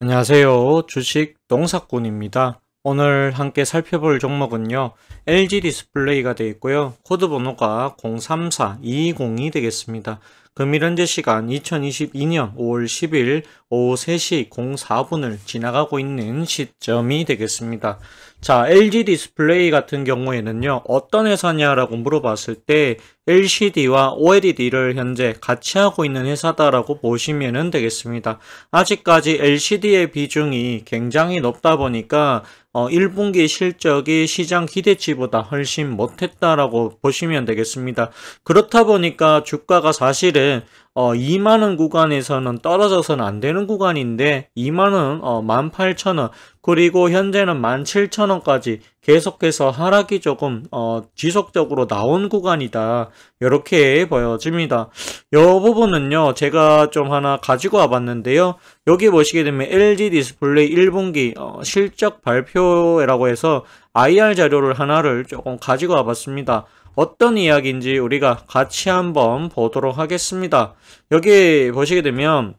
안녕하세요. 주식 농사꾼입니다. 오늘 함께 살펴볼 종목은요. LG 디스플레이가 되어 있고요. 코드 번호가 034202 되겠습니다. 금일 현재 시간 2022년 5월 10일 오후 3시 04분을 지나가고 있는 시점이 되겠습니다. 자, LG 디스플레이 같은 경우에는요, 어떤 회사냐라고 물어봤을 때 LCD와 OLED를 현재 같이 하고 있는 회사다라고 보시면 되겠습니다. 아직까지 LCD의 비중이 굉장히 높다 보니까 어, 1분기 실적이 시장 기대치보다 훨씬 못했다라고 보시면 되겠습니다. 그렇다 보니까 주가가 사실은 어, 2만원 구간에서는 떨어져서는 안 되는 구간인데 2만원, 어, 18,000원 그리고 현재는 17,000원까지 계속해서 하락이 조금 어, 지속적으로 나온 구간이다 이렇게 보여집니다 이 부분은요 제가 좀 하나 가지고 와봤는데요 여기 보시게 되면 LG 디스플레이 1분기 어, 실적 발표라고 해서 IR 자료를 하나를 조금 가지고 와봤습니다 어떤 이야기인지 우리가 같이 한번 보도록 하겠습니다. 여기 보시게 되면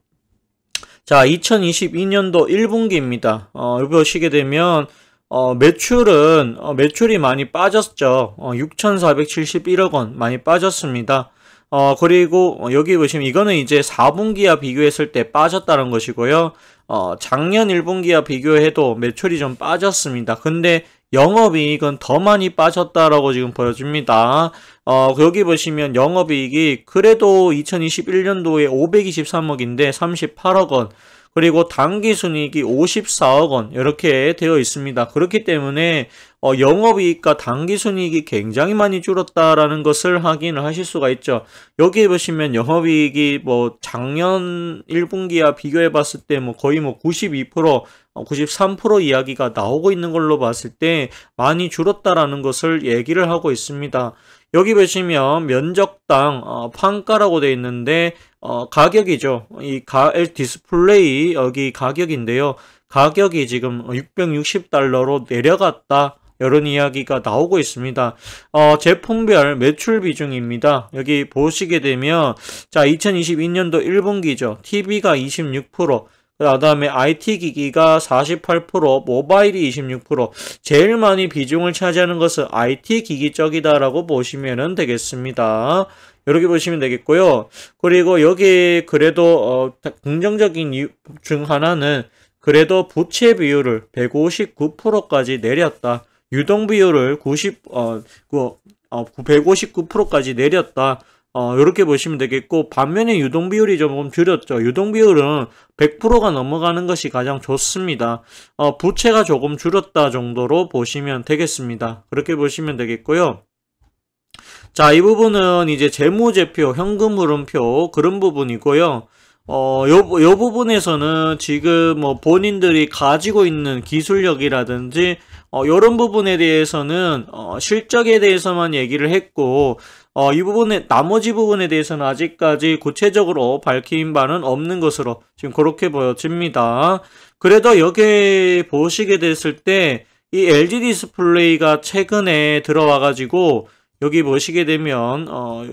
자 2022년도 1분기입니다. 어, 여기 보시게 되면 어, 매출은 어, 매출이 많이 빠졌죠. 어, 6,471억 원 많이 빠졌습니다. 어, 그리고 여기 보시면 이거는 이제 4분기와 비교했을 때 빠졌다는 것이고요. 어, 작년 1분기와 비교해도 매출이 좀 빠졌습니다. 근데 영업이익은 더 많이 빠졌다라고 지금 보여집니다. 어, 여기 보시면 영업이익이 그래도 2021년도에 523억인데 38억 원. 그리고 당기 순이익이 54억 원 이렇게 되어 있습니다. 그렇기 때문에 어, 영업이익과 당기순이익이 굉장히 많이 줄었다라는 것을 확인을 하실 수가 있죠. 여기에 보시면 영업이익이 뭐 작년 1분기와 비교해 봤을 때 뭐 거의 뭐 92%, 93% 어, 이야기가 나오고 있는 걸로 봤을 때 많이 줄었다라는 것을 얘기를 하고 있습니다. 여기 보시면 면적당 어, 판가라고 되어 있는데 어, 가격이죠. 이 가, 디스플레이 여기 가격인데요. 가격이 지금 660달러로 내려갔다. 이런 이야기가 나오고 있습니다. 어, 제품별 매출 비중입니다. 여기 보시게 되면 자 2022년도 1분기죠. TV가 26%, 그 다음에 IT 기기가 48%, 모바일이 26%, 제일 많이 비중을 차지하는 것은 IT 기기 쪽이다라고 보시면 되겠습니다. 이렇게 보시면 되겠고요. 그리고 여기 그래도 어, 긍정적인 이유 중 하나는 그래도 부채 비율을 159%까지 내렸다. 유동 비율을 90, 어, 159%까지 어, 내렸다. 어, 이렇게 보시면 되겠고 반면에 유동 비율이 조금 줄였죠. 유동 비율은 100%가 넘어가는 것이 가장 좋습니다. 어, 부채가 조금 줄었다 정도로 보시면 되겠습니다. 그렇게 보시면 되겠고요. 자, 이 부분은 이제 재무제표, 현금 흐름표 그런 부분이고요. 어, 요, 요 부분에서는 지금 뭐 본인들이 가지고 있는 기술력이라든지, 어, 요런 부분에 대해서는, 어, 실적에 대해서만 얘기를 했고, 어, 이 부분에, 나머지 부분에 대해서는 아직까지 구체적으로 밝힌 바는 없는 것으로 지금 그렇게 보여집니다. 그래도 여기 보시게 됐을 때, 이 LG 디스플레이가 최근에 들어와가지고, 여기 보시게 되면, 어,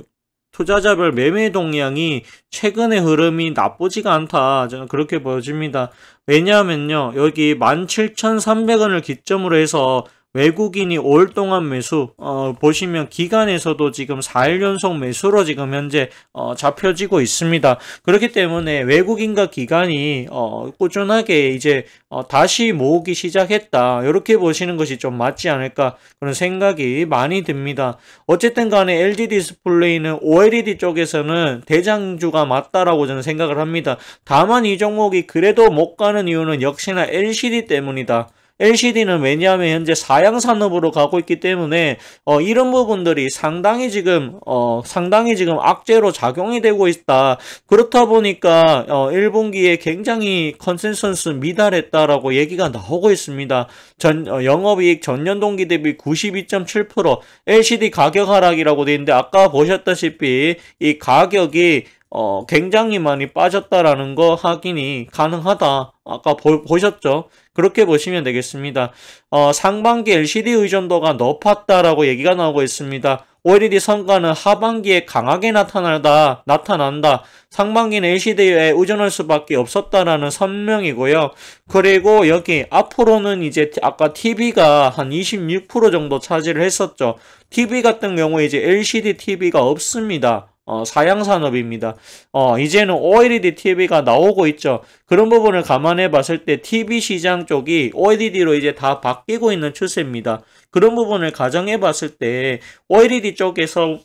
투자자별 매매 동향이 최근의 흐름이 나쁘지가 않다. 저는 그렇게 보여집니다. 왜냐하면요. 여기 17,300원을 기점으로 해서 외국인이 올동안 매수 어, 보시면 기간에서도 지금 4일 연속 매수로 지금 현재 어, 잡혀지고 있습니다. 그렇기 때문에 외국인과 기간이 어, 꾸준하게 이제 어, 다시 모으기 시작했다. 이렇게 보시는 것이 좀 맞지 않을까 그런 생각이 많이 듭니다. 어쨌든 간에 LG 디스플레이는 OLED 쪽에서는 대장주가 맞다라고 저는 생각을 합니다. 다만 이 종목이 그래도 못 가는 이유는 역시나 LCD 때문이다. LCD는 왜냐하면 현재 사양 산업으로 가고 있기 때문에 어, 이런 부분들이 상당히 지금 어, 상당히 지금 악재로 작용이 되고 있다. 그렇다 보니까 어, 1분기에 굉장히 컨센서스 미달했다라고 얘기가 나오고 있습니다. 전 어, 영업이익 전년 동기 대비 92.7% LCD 가격 하락이라고 되어 있는데 아까 보셨다시피 이 가격이 어, 굉장히 많이 빠졌다라는 거 확인이 가능하다. 아까 보, 보셨죠? 그렇게 보시면 되겠습니다. 어, 상반기 LCD 의존도가 높았다라고 얘기가 나오고 있습니다. OLED 성과는 하반기에 강하게 나타난다 나타난다. 상반기는 LCD에 의존할 수밖에 없었다라는 선명이고요. 그리고 여기 앞으로는 이제 아까 TV가 한 26% 정도 차지를 했었죠. TV 같은 경우에 이제 LCD TV가 없습니다. 어, 사양산업입니다. 어, 이제는 OLED TV가 나오고 있죠. 그런 부분을 감안해 봤을 때 TV 시장 쪽이 OLED로 이제 다 바뀌고 있는 추세입니다. 그런 부분을 가정해 봤을 때 OLED 쪽에서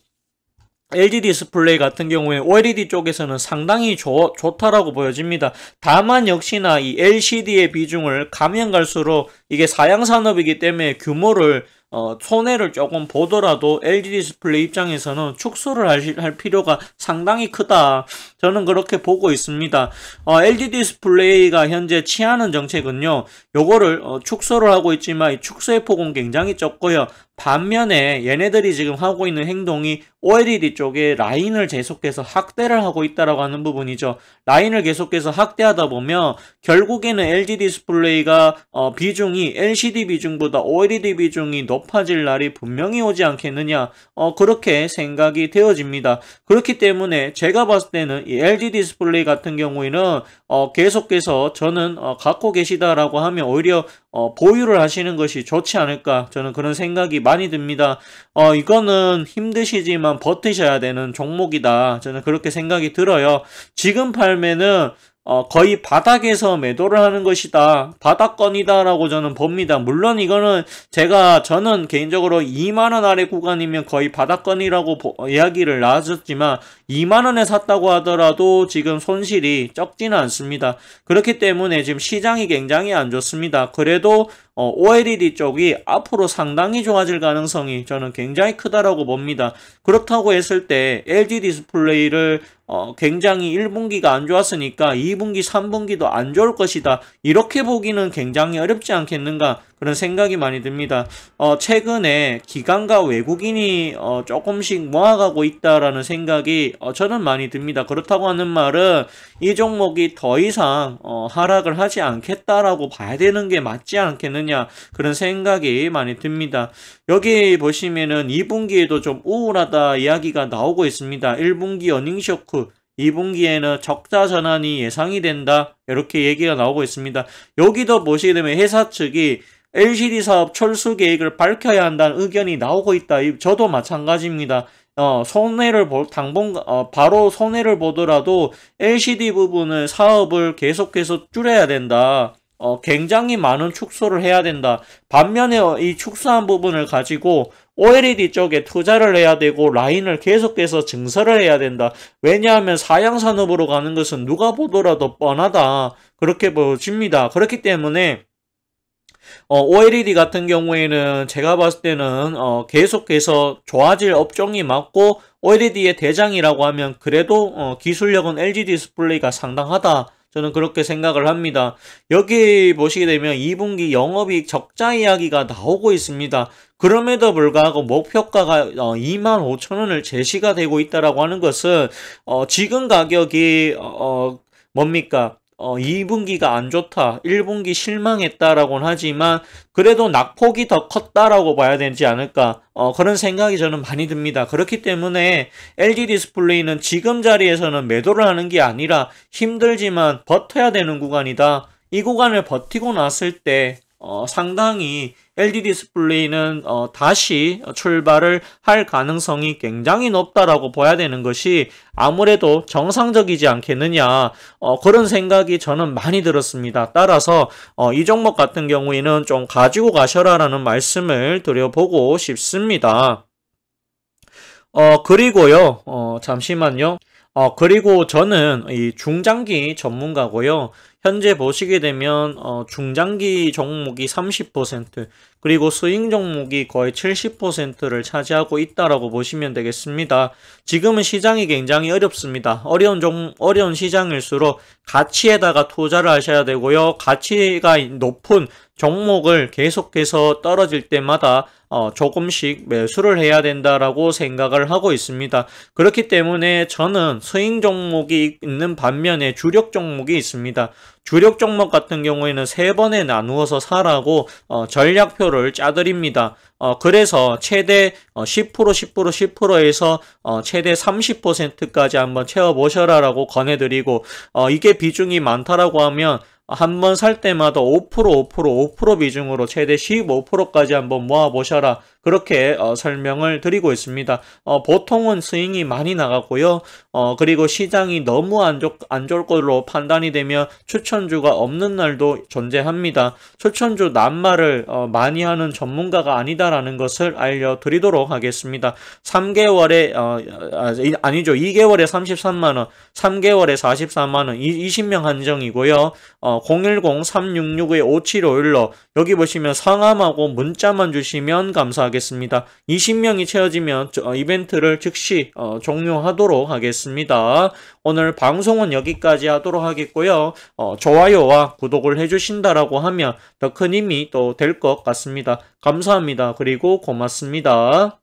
LG 디스플레이 같은 경우에 OLED 쪽에서는 상당히 좋, 좋다라고 보여집니다. 다만 역시나 이 LCD의 비중을 감면 갈수록 이게 사양산업이기 때문에 규모를 어, 손해를 조금 보더라도 LG 디스플레이 입장에서는 축소를 할, 할 필요가 상당히 크다. 저는 그렇게 보고 있습니다. 어, LG 디스플레이가 현재 취하는 정책은요. 요거를 어, 축소를 하고 있지만 이 축소의 폭은 굉장히 적고요. 반면에 얘네들이 지금 하고 있는 행동이 OLED 쪽에 라인을 계속해서 학대를 하고 있다라고 하는 부분이죠. 라인을 계속해서 학대하다 보면 결국에는 LG 디스플레이가 어, 비중이 LCD 비중보다 OLED 비중이 높아질 날이 분명히 오지 않겠느냐. 어, 그렇게 생각이 되어집니다. 그렇기 때문에 제가 봤을 때는 LG 디스플레이 같은 경우에는 어, 계속해서 저는 어, 갖고 계시다라고 하면 오히려 어, 보유를 하시는 것이 좋지 않을까 저는 그런 생각이 많이 듭니다. 어, 이거는 힘드시지만 버티셔야 되는 종목이다. 저는 그렇게 생각이 들어요. 지금 팔면은 어, 거의 바닥에서 매도를 하는 것이다. 바닥권이다라고 저는 봅니다. 물론 이거는 제가 저는 개인적으로 2만원 아래 구간이면 거의 바닥권이라고 보, 이야기를 나왔었지만 2만원에 샀다고 하더라도 지금 손실이 적지는 않습니다. 그렇기 때문에 지금 시장이 굉장히 안 좋습니다. 그래도 어, OLED 쪽이 앞으로 상당히 좋아질 가능성이 저는 굉장히 크다라고 봅니다. 그렇다고 했을 때 LG 디스플레이를 어, 굉장히 1분기가 안 좋았으니까 2분기, 3분기도 안 좋을 것이다. 이렇게 보기는 굉장히 어렵지 않겠는가? 그런 생각이 많이 듭니다. 어, 최근에 기관과 외국인이 어, 조금씩 모아가고 있다라는 생각이 어, 저는 많이 듭니다. 그렇다고 하는 말은 이 종목이 더 이상 어, 하락을 하지 않겠다라고 봐야 되는 게 맞지 않겠느냐 그런 생각이 많이 듭니다. 여기 보시면은 2분기에도 좀 우울하다 이야기가 나오고 있습니다. 1분기 어닝쇼크 2분기에는 적자 전환이 예상이 된다 이렇게 얘기가 나오고 있습니다. 여기도 보시게 되면 회사 측이 LCD 사업 철수 계획을 밝혀야 한다는 의견이 나오고 있다. 저도 마찬가지입니다. 어, 손해를 볼, 당분, 어, 바로 손해를 보더라도 LCD 부분을 사업을 계속해서 줄여야 된다. 어, 굉장히 많은 축소를 해야 된다. 반면에 이 축소한 부분을 가지고 OLED 쪽에 투자를 해야 되고 라인을 계속해서 증설을 해야 된다. 왜냐하면 사양 산업으로 가는 것은 누가 보더라도 뻔하다. 그렇게 보집니다. 그렇기 때문에 어, OLED 같은 경우에는 제가 봤을 때는 어, 계속해서 좋아질 업종이 맞고 OLED의 대장이라고 하면 그래도 어, 기술력은 LG 디스플레이가 상당하다. 저는 그렇게 생각을 합니다. 여기 보시게 되면 2분기 영업이익 적자 이야기가 나오고 있습니다. 그럼에도 불구하고 목표가가 25,000원을 어, 제시가 되고 있다라고 하는 것은 어, 지금 가격이 어, 어 뭡니까? 어, 2분기가 안 좋다, 1분기 실망했다라고는 하지만 그래도 낙폭이 더 컸다라고 봐야 되지 않을까 어, 그런 생각이 저는 많이 듭니다. 그렇기 때문에 LG 디스플레이는 지금 자리에서는 매도를 하는 게 아니라 힘들지만 버텨야 되는 구간이다. 이 구간을 버티고 났을 때 어, 상당히 LD e 디스플레이는 어, 다시 출발을 할 가능성이 굉장히 높다라고 봐야 되는 것이 아무래도 정상적이지 않겠느냐 어, 그런 생각이 저는 많이 들었습니다. 따라서 어, 이 종목 같은 경우에는 좀 가지고 가셔라라는 말씀을 드려보고 싶습니다. 어, 그리고요 어, 잠시만요. 그리고 저는 이 중장기 전문가고요. 현재 보시게 되면 어, 중장기 종목이 30% 그리고 수익 종목이 거의 70%를 차지하고 있다라고 보시면 되겠습니다. 지금은 시장이 굉장히 어렵습니다. 어려운 종 어려운 시장일수록 가치에다가 투자를 하셔야 되고요. 가치가 높은 종목을 계속해서 떨어질 때마다 어, 조금씩 매수를 해야 된다라고 생각을 하고 있습니다. 그렇기 때문에 저는 수익 종목이 있는 반면에 주력 종목이 있습니다. 주력 종목 같은 경우에는 세 번에 나누어서 사라고 어, 전략표를 짜드립니다. 어, 그래서 최대 10% 10% 10%에서 어, 최대 30%까지 한번 채워보셔라라고 권해드리고 어, 이게 비중이 많다라고 하면 한번살 때마다 5% 5% 5% 비중으로 최대 15%까지 한번 모아보셔라 그렇게 어, 설명을 드리고 있습니다. 어, 보통은 스윙이 많이 나갔고요 어, 그리고 시장이 너무 안, 좋, 안 좋을 걸로 판단이 되면 추천주가 없는 날도 존재합니다. 추천주 낱말을 어, 많이 하는 전문가가 아니다 있다라는 것을 알려드리도록 하겠습니다. 3개월에 어, 아, 아니죠. 2개월에 33만원, 3개월에 44만원, 20명 한정이고요. 어, 010-366-5751로 여기 보시면 상암하고 문자만 주시면 감사하겠습니다. 20명이 채워지면 저, 어, 이벤트를 즉시 어, 종료하도록 하겠습니다. 오늘 방송은 여기까지 하도록 하겠고요. 어, 좋아요와 구독을 해주신다라고 하면 더 큰 힘이 또 될 것 같습니다. 감사합니다. 그리고 고맙습니다.